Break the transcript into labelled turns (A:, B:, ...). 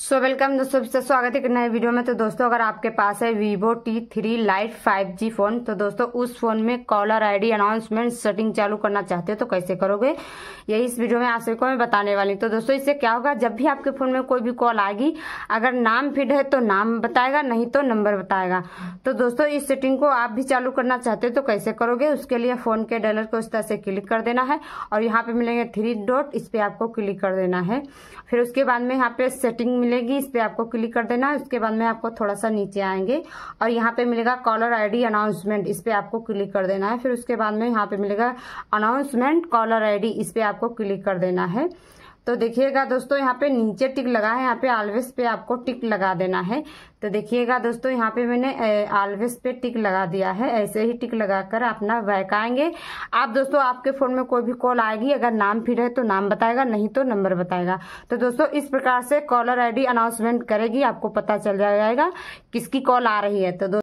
A: so welcome दोस्तों सबसे स्वागत है एक नए वीडियो में तो दोस्तों अगर आपके पास है Vivo T three lite five G phone तो दोस्तों उस फोन में कॉलर आईडी अनाउंसमेंट सेटिंग चालू करना चाहते हो तो कैसे करोगे यही इस वीडियो में आप सभी को मैं बताने वाली हूँ तो दोस्तों इससे क्या होगा जब भी आपके फोन में कोई भी कॉल आएगी अगर नाम फिड है तो नाम बताएगा नहीं तो नंबर बताएगा तो दोस्तों इस सेटिंग को आप भी चालू करना चाहते हो तो कैसे करोगे उसके लिए फोन के डलर को इस तरह से क्लिक कर देना है और यहाँ पे मिलेंगे थ्री डॉट इस पर आपको क्लिक कर देना है फिर उसके बाद में यहाँ पे सेटिंग मिलेगी इस पर आपको क्लिक कर देना है उसके बाद में आपको थोड़ा सा नीचे आएंगे और यहाँ पे मिलेगा कॉलर आईडी अनाउंसमेंट इस पर आपको क्लिक कर देना है फिर उसके बाद में यहाँ पे मिलेगा अनाउंसमेंट कॉलर आईडी इस पर आपको क्लिक कर देना है तो देखिएगा दोस्तों यहाँ पे नीचे टिक लगा है यहाँ पे आलवेज पे आपको टिक लगा देना है तो देखिएगा दोस्तों यहाँ पे मैंने आलवेज पे टिक लगा दिया है ऐसे ही टिक लगाकर अपना बैक आएंगे आप दोस्तों आपके फ़ोन में कोई भी कॉल आएगी अगर नाम फिर है तो नाम बताएगा नहीं तो नंबर बताएगा तो दोस्तों इस प्रकार से कॉलर आई अनाउंसमेंट करेगी आपको पता चल जाएगा किसकी कॉल आ रही है तो